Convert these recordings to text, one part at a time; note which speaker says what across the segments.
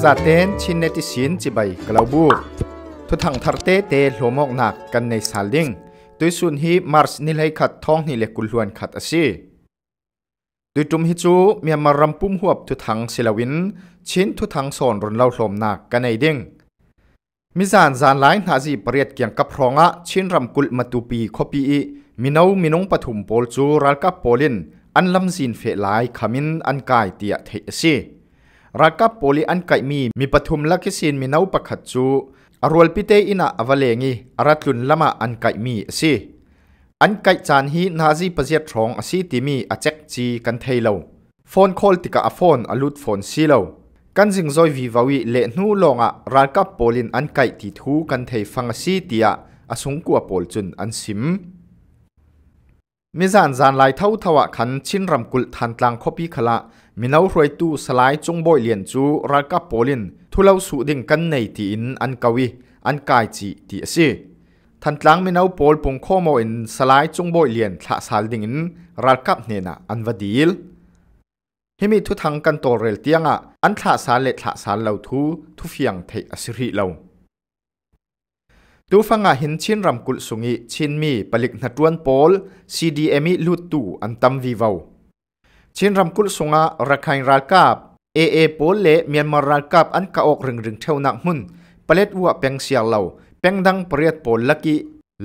Speaker 1: จากเต้นชินเนติสินจิไปกลาบูทุทังทาร์เตเตหลวมอกหนักกันในซาลิงตุยสุนฮีมาร์ชนิเลขัดท้องนิเลกุลวนขัดอซีตุยจุมฮิจูมีมารำมปุ่มหวบทุทังเซลวินชินทุทังสอนรุนเล่าหลวมหนักกันในดิงมิจานจานไลน์นาจีเปรียดเกี่ยงกับพรองะชินรำมกุลมาตูปีคอปีอีมินาวมินงปฐุมโปลจูรักกับโพลินอันลำซินเฟลายขมินอันกายเตียเทอซีรักกับโพลีอันไกมีมีปฐุมลักษณะมีนาวปักขัดจูอรวลพิเตอินาอวเลงีอรัตุนลมาอันไกมีสิอันไกจานฮีนาซีปเจียทรองสีติมีอเจ็กจีกันเทโลฟอนคอลติกาอฟอนอลุดฟอนซีโลกันจิงซอยวีวาวีเลนูลงอะรักกับโพลีอันไกติทูกันเทฟังสีตียอสงกัวโพลจุนอันซิมมิจานจานลายเท่าทวะขันชินรำกุลทันตลางคบีขละมินเอารวยตู้สลายจงบอยเลียนจูรักกับโปลินทุเลาสูดิ่งกันในที่อินอันกวีอันกายจีที่สิทันทลังมินเวาโปลปงข้อมอินสลายจงบอยเลียนทะสาลดิ่งอินรักกับเนนะอันวดีลฮมิทุทังกันตัวเรลเตียงอ่ะอันทะสาเลทะสาลเลาทูทุฟียงเทอสิริเลาตูฟังอ่เหินชินรำกุลสุงิชินมีปลิกนัดวนโปลซีดีเอมิลุตตูอันตัมวีวาวชินรำกุลสงะระคายรัลกาบเอเอโปเลเมียนมารัลกาบอันกะออกรึงรึงเท่านักมุนปเปล็ดวัวเปียงเสียเหล่าเปียงดังปรียดโปลลักิ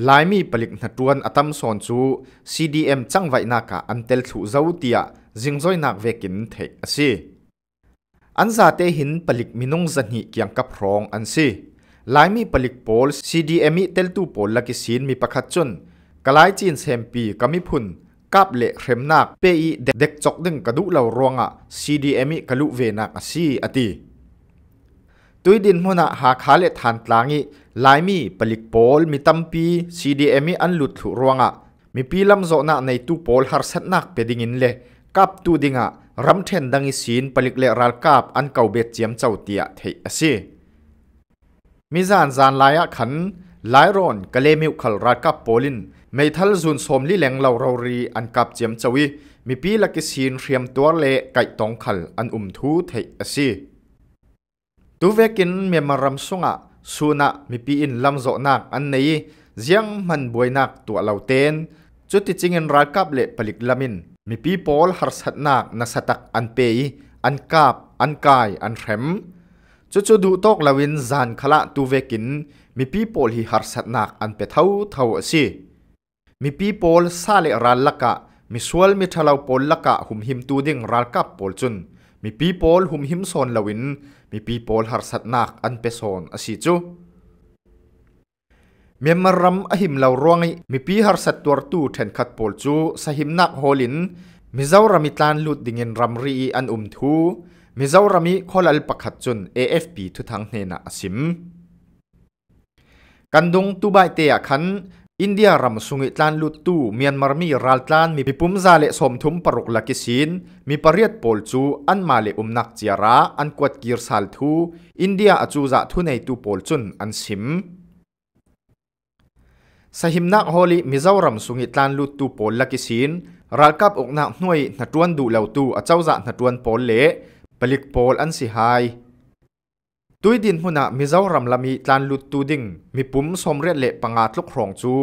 Speaker 1: ลายมีปลิกนัดวนอตัมสอนจูซีดีเอ็มจังไวนากะอันเตลถูเจ้าเตียจิงจอยนักเวกินเทกซีอันซาเตหินปลิกมินงจันหิเกียงกับรองอันสิลายมีปลิกโปลซีดีเอ็มเตลตูโปลลกิสินมีประคัดจนกลายจีนเซมปีกมิพุนกับเละเข้มนักเปีเด็กจกดึงกระดูกเหล่ารวงอ่ะ CDMI กระูกเวนักซีอตีตุยดินหัวหน้าหาขาเลทานตลางีลายมี ปลิกโพลมีตัมปี CDMI อันหลุดถูรวงอ่ะมีปีลำโจนาในตู้โพลฮาร์สนักเปดิงินเละกับตูดิงอ่ะรำเทนดังอีสินปลิกเละรักกับอันเก่าเบ็ดเจียมเจ้าเตียเทอสีมีจานจานลายขันลายรอนกะเลมิวขลรักกับโพลินไม่ทัลจุนสมลีแหลงเหล่าเรารีอันกับเจียมจวีมีปีลักศีนเรียมตัวเละไก่ตองขัลอันอุ่มทูเทอสีตัวเวกินเมมารำสงะสุนะมีปีอินลำโจนักอันนี้เจียงมันบวยนักตัวเหล่าเตนจุดที่จริงนรักกับเละปลิกลามินมีปีพพลหัสัตนักนัสตักอันเปยอันกาบอันกายอันแรมจุดจุดดูตกลาวินจานขละตัวเวกินมีปีพพลหิหัสัตนักอันเปเท่าเท่าสีมีปีโพลซาเลรัลลักะมีสวลมีทะเลาโพลลักะหุมหิมตูดิ่งรัลกับโพลจุนมีปีโพลหุมหิมซนลวินมีปีโพลหารสัตนักอันเปซนอสิจูเมีมารมอหิมลารวงมีปีหารสัตตัวตูแเทนขัดโพลจูสหิมนักโฮลินมีเจ้ารามิตานลุดดิ่งรมรีอันอุมทูมีเจ้ารามิคอลัลปักขัดจุน AFP ทุทังเนนะอสิมกันดงตุบายเตียขันอินเดียรัมสุงิตานลุตตูเมียนมาร์มีรัลตานมีพิพุมซาเลสมทุมปรุกลักิสินมีปรียตปพลจูอันมาเลอุมนักจีระอันกวดกีรสัลทูอินเดียอจูจะทุนในตูปพลจุนอันซิมสหิมนักฮอลิมิซจวารมสุงิตานลุตตูปอลลักิสินรัลกับอกนักหน่วยนัดวนดูเลวตูอจ้จะนัดวนปอลเละปลิกปพลอันสิไายตุยดินหุนะมิจารำลามีตานลุดตูดิง มีปุ่มสมเรียเละปังอาตลุกรองจู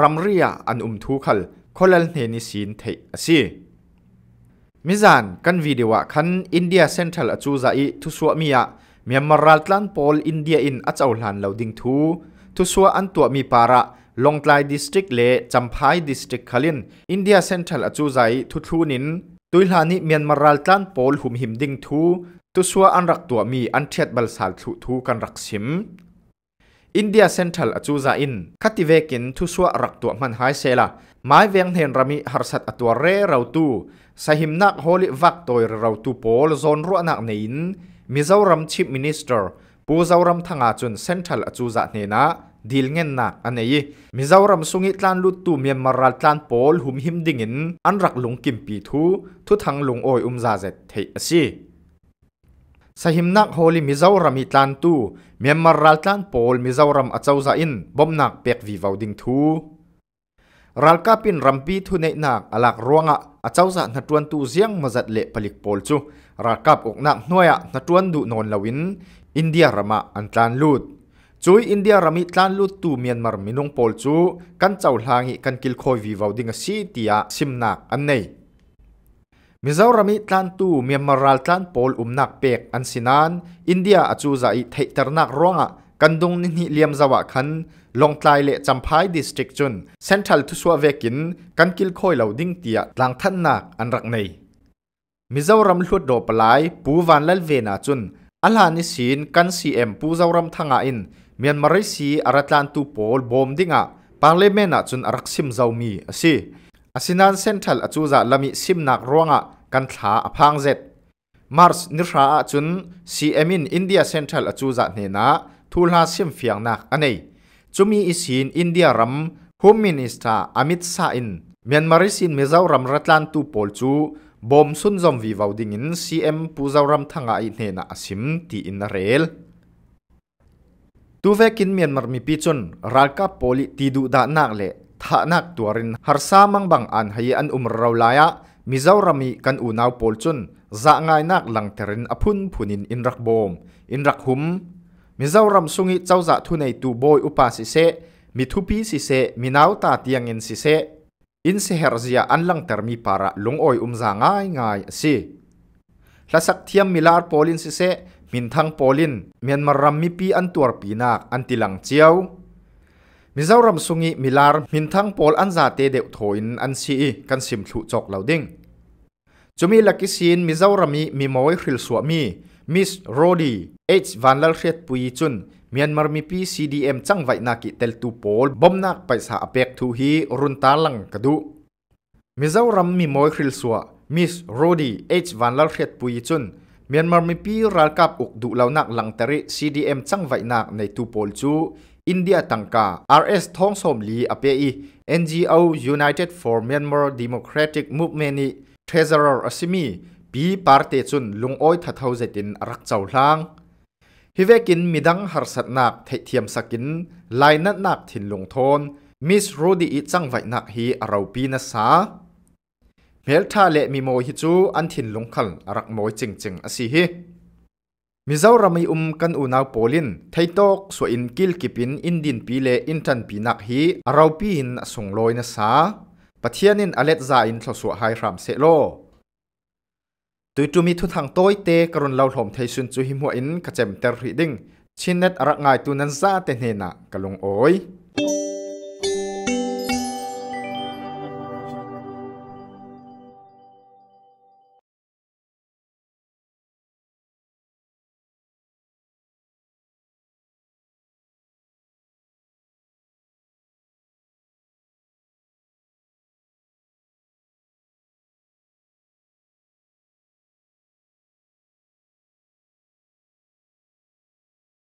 Speaker 1: รำเรียอันอุมทูขลคอลเนนิสินเทอซีมิจานกันวิดีวะคันอินเดียเซ็นทรัลจูใจทุสวมียะมีมารัลตันพอลอินเดียอินอัจเอาลันเหลาดิงทู ทุสวอันตัวมีปาระลงไกลดิสตริกเลจำพายดิสตริกคลินอินเดียเซ็นทรัลจูใจทุทูนินตุยลานิเมียนมารัลตันพอลหุมหิมดิงทู tu sua an rak tua mi an thiat bal sal thu thu kan rak sim India Central achu za in khati vekin thu sua rak tua man hai sela mai veng hen rami harsat atwa re rau tu sahim nak holi vak toy rau tu pol zon ru nak nein Mizoram Chief Minister pu Puzoram thanga chun Central achu za ne na dil ngen na ane yi mizoram sungi tlan lut tu myanmar ral tlan pol hum him dingin anrak lung kim pi thu thu thang lung oi um za zet thei asi sahimnak holi mizawramitlan tu memmar ral tan pol mizawram achauza in bomnak pek viwawding thu ral kapin rampi thu nei nak alak ronga achauza natun tu zyang mazat le palik pol chu rakap oknak hnoya n du n n i n india r a m n a n lut chui india i t l a n lut tu m e i n g pol chu kan c h a h a l i s m มิซารามิตันตูเมียนมารัลตันพอลอุมนักเปกอันสินานอินเดียอจูใจเทตรนักร้องกันดงนินเลียมจาวะคันลงตาเละจำพายดิสตริกจุนเซนทรัลทุสวเวกินกันกิลคอยเหล่าดิ้งเตียหลังท่านนักอันรักในมิซารัมลวดโดปลายปูวันเลเวนาจุนอัลฮานิสินกันซีเอ็มปูซารัมทังอินเมียนมาริซีอารัตันตูพอลบอมดิ้งะปาร์เลเมนาจุนรักซิมจาวมีสิอาสินานเซนทรัลอจูจาลามิซิมนักร้องะ kan thla a phang zet mars ni hra a ah chun cm in india central a chu zat hne na thu hla sim fiang nak anei chumi isin india ram home minister amit sa in myanmar isin mizoram ratlan tu pol chu bom sun zom vi vào ding in cm puzoram thanga i hne na asim ti in na rel tu ve kin myanmar mi pichun chun ralka poli ti du da nak le thà nạc tuarin harsa mang bang an hay an umrau rau laya ah มิจารามีกันอูนาวโพลจุนจะง่ายนักหลังเทรินอพุนพุนินอินรักบอมอินรักหุมมิจารามสุงิเจ้าจะทุนในตูบอยอุปาสิเซมิทุพีสิเซมินาวตาเตียงอินสิเซอินเซเฮรเซียอันหลังเทรมีปาระลงออยอุมจะง่ายง่ายสิละสักเทียมมิลาร์โพลินสิเซมินทังโพลินเมียนมารัมมพปีอันตัวปีนักอันติลังเจียวมิซารมสุงีมิลาร์มินทังโพลอันซาเตเดวทอินอันซีกันสิมถูจอกเหลาดิ่งจุมีลักกิซินมิซารมีมิมอยฮิลสวมีมิสโรดีเอชวันลัลเฮตปุยจุนเมียนมาร์มีพีซีดีเอ็มจังไวนากิเตลตูโพลบอมนักไปสาเปกทูฮีรุนตาลังกระดูมิซารมีมอยฮิลสวมิสโรดีเอชวันลัลเฮตปุยจุนเมียนมาร์มีพีรัลกับอุกดูเหลานักหลังเตริซีดีเอ็มจังไวนักในตูโพลจูอินเดียตังกา RS ทองสมลีอเปอี NGO United for Myanmar Democratic Movement นี่ Treasurer อสิมีปีปาร์เตจุนลุงอ้อยทัทเท้าเจตินรักเจ้าหลาง ฮิเวกินมีดังหรสัตนักเทียมสกิน ลายนัดนักถิ่นลงทนมิสรูดีจังไวนักฮีอราปีนัสาเมลทาเลมีโมฮิจูอันถิ่นลงขันรักโมยจริงๆอสิฮีมิซาวรามีอุมกันอุนาวโพลิน ไทตกสวอินกิลกิปินอินดินปีเลอินทันปีนักฮีเราวปีนส่งลอยนสาปะเทียนินอเลตซาอินทศวไฮรามเซโลตุยตุมีทุนทางโต้ยเตกรุนเล่าหลมไทยซุนจุฮิมัวอินกระเจมเตอร์ฮิดิงชินเนตรักงายตุนันซาเตเนนะกะลงโอย